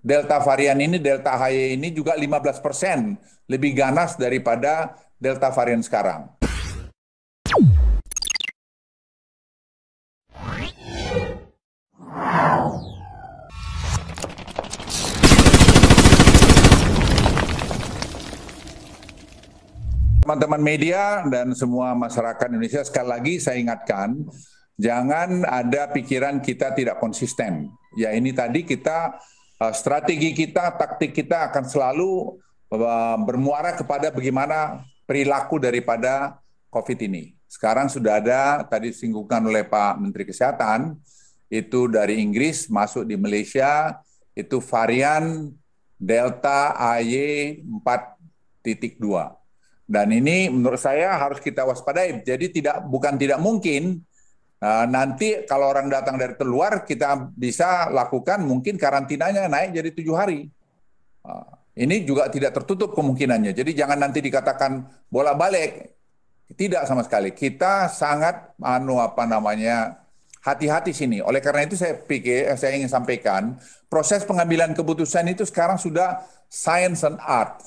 delta varian ini, delta HY ini juga 15 persen lebih ganas daripada delta varian sekarang. Teman-teman media dan semua masyarakat Indonesia, sekali lagi saya ingatkan, jangan ada pikiran kita tidak konsisten. Ya ini tadi kita Eh, strategi kita, taktik kita akan selalu eh, bermuara kepada bagaimana perilaku daripada COVID ini. Sekarang sudah ada tadi singgungkan oleh Pak Menteri Kesehatan itu dari Inggris masuk di Malaysia itu varian Delta AY 4.2. Dan ini menurut saya harus kita waspadai. Jadi tidak bukan tidak mungkin Nah, nanti kalau orang datang dari luar kita bisa lakukan mungkin karantinanya naik jadi tujuh hari. Ah, ini juga tidak tertutup kemungkinannya. Jadi jangan nanti dikatakan bola balik. Tidak sama sekali. Kita sangat anu apa namanya hati-hati sini. Oleh karena itu saya pikir eh, saya ingin sampaikan proses pengambilan keputusan itu sekarang sudah science and art.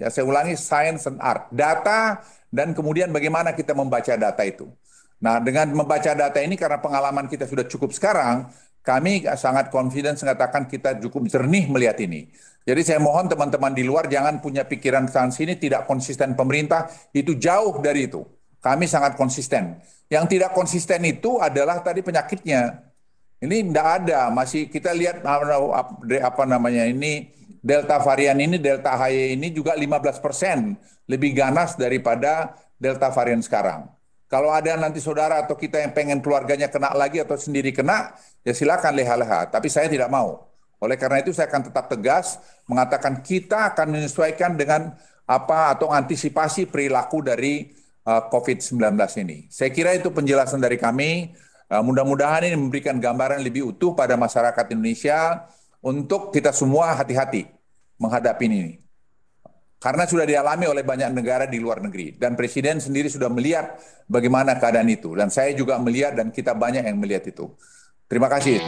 Ya saya ulangi science and art. Data dan kemudian bagaimana kita membaca data itu. Nah, dengan membaca data ini karena pengalaman kita sudah cukup sekarang, kami sangat confident mengatakan kita cukup jernih melihat ini. Jadi saya mohon teman-teman di luar jangan punya pikiran sana sini tidak konsisten pemerintah, itu jauh dari itu. Kami sangat konsisten. Yang tidak konsisten itu adalah tadi penyakitnya. Ini tidak ada, masih kita lihat apa namanya ini delta varian ini, delta HY ini juga 15% lebih ganas daripada delta varian sekarang. Kalau ada nanti saudara atau kita yang pengen keluarganya kena lagi atau sendiri kena, ya silakan leha-leha. Tapi saya tidak mau. Oleh karena itu saya akan tetap tegas mengatakan kita akan menyesuaikan dengan apa atau antisipasi perilaku dari uh, eh, COVID-19 ini. Saya kira itu penjelasan dari kami. Uh, Mudah-mudahan ini memberikan gambaran lebih utuh pada masyarakat Indonesia untuk kita semua hati-hati menghadapi ini. Karena sudah dialami oleh banyak negara di luar negeri dan presiden sendiri sudah melihat bagaimana keadaan itu dan saya juga melihat dan kita banyak yang melihat itu. Terima kasih.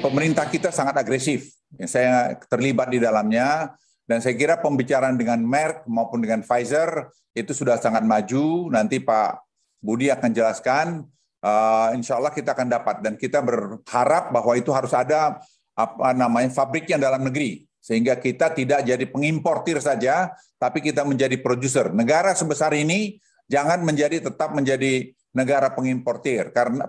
Pemerintah kita sangat agresif. Ya, saya terlibat di dalamnya dan saya kira pembicaraan dengan Merck maupun dengan Pfizer itu sudah sangat maju. Nanti Pak Budi akan jelaskan. Uh, insya Allah kita akan dapat dan kita berharap bahwa itu harus ada apa namanya fabriknya dalam negeri sehingga kita tidak jadi pengimportir saja tapi kita menjadi produser. Negara sebesar ini jangan menjadi tetap menjadi negara pengimportir karena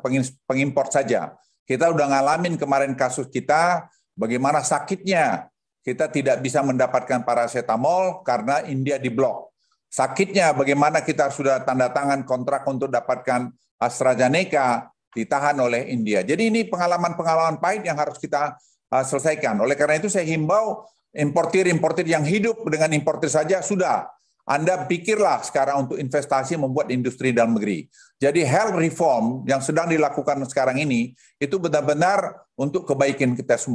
pengimpor saja. Kita sudah ngalamin kemarin kasus kita bagaimana sakitnya kita tidak bisa mendapatkan paracetamol karena India diblok. Sakitnya bagaimana kita sudah tanda tangan kontrak untuk dapatkan AstraZeneca ditahan oleh India. Jadi ini pengalaman-pengalaman pahit yang harus kita Eh, selesaikan. Oleh karena itu saya himbau importir-importir yang hidup dengan importir saja sudah. Anda pikirlah sekarang untuk investasi membuat industri dalam negeri. Jadi health reform yang sedang dilakukan sekarang ini itu benar-benar untuk kebaikan kita semua.